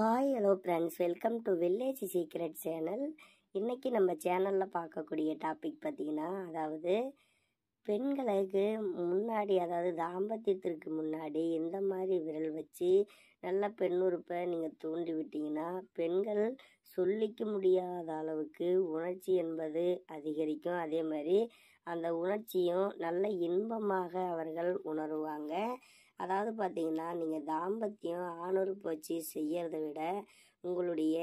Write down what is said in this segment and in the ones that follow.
hi hello friends welcome to village secret channel இன்றைக்கி நம்ம சேனலில் பார்க்கக்கூடிய டாபிக் பார்த்திங்கன்னா அதாவது பெண்களுக்கு முன்னாடி அதாவது தாம்பத்தியத்திற்கு முன்னாடி எந்த மாதிரி விரல் வச்சு நல்ல பெண்ணுறுப்பை நீங்கள் தூண்டி விட்டிங்கன்னா பெண்கள் சொல்லிக்க முடியாத அளவுக்கு உணர்ச்சி என்பது அதிகரிக்கும் அதே மாதிரி அந்த உணர்ச்சியும் நல்ல இன்பமாக அவர்கள் உணருவாங்க அதாவது பார்த்தீங்கன்னா நீங்கள் தாம்பத்தியம் ஆணுறு போச்சு செய்கிறத விட உங்களுடைய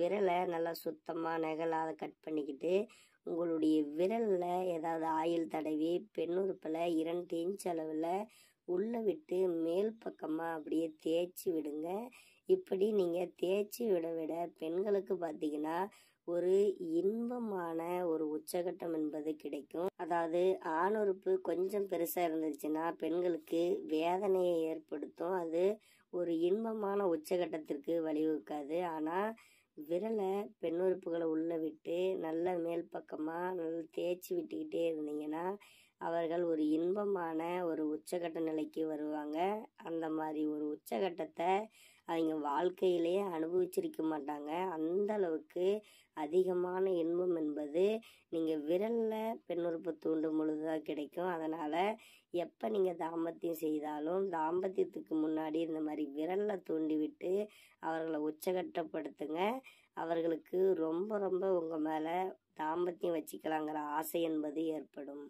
விரலை நல்லா சுத்தமாக நெகலாத கட் பண்ணிக்கிட்டு உங்களுடைய விரலில் ஏதாவது ஆயில் தடவி பெண்ணுறுப்பில் இரண்டு இன்ச் அளவில் உள்ளே விட்டு மேல் பக்கமாக அப்படியே தேய்ச்சி விடுங்க இப்படி நீங்கள் தேய்ச்சி விட விட பெண்களுக்கு பார்த்தீங்கன்னா ஒரு இன்பமான ஒரு உச்சகட்டம் என்பது கிடைக்கும் அதாவது ஆணுறுப்பு கொஞ்சம் பெருசாக இருந்துச்சுன்னா பெண்களுக்கு வேதனையை ஏற்படுத்தும் அது ஒரு இன்பமான உச்சகட்டத்திற்கு வழிவகுக்காது ஆனால் விரலை பெண் உறுப்புகளை உள்ளே விட்டு நல்ல மேல் பக்கமாக நல்லா தேய்ச்சி விட்டுக்கிட்டே இருந்தீங்கன்னா அவர்கள் ஒரு இன்பமான ஒரு உச்சகட்ட நிலைக்கு வருவாங்க அந்த மாதிரி ஒரு உச்சகட்டத்தை அவங்க வாழ்க்கையிலேயே அனுபவிச்சிருக்க மாட்டாங்க அந்த அளவுக்கு அதிகமான இன்பம் என்பது நீங்கள் விரலில் பெண்ணுறுப்பு தூண்டும் பொழுது தான் கிடைக்கும் அதனால் எப்போ நீங்கள் தாம்பத்தியம் செய்தாலும் தாம்பத்தியத்துக்கு முன்னாடி இந்த மாதிரி விரலில் தூண்டிவிட்டு அவர்களை உச்சகட்டப்படுத்துங்க அவர்களுக்கு ரொம்ப ரொம்ப உங்கள் மேலே தாம்பத்தியம் வச்சுக்கலாங்கிற ஆசை என்பது ஏற்படும்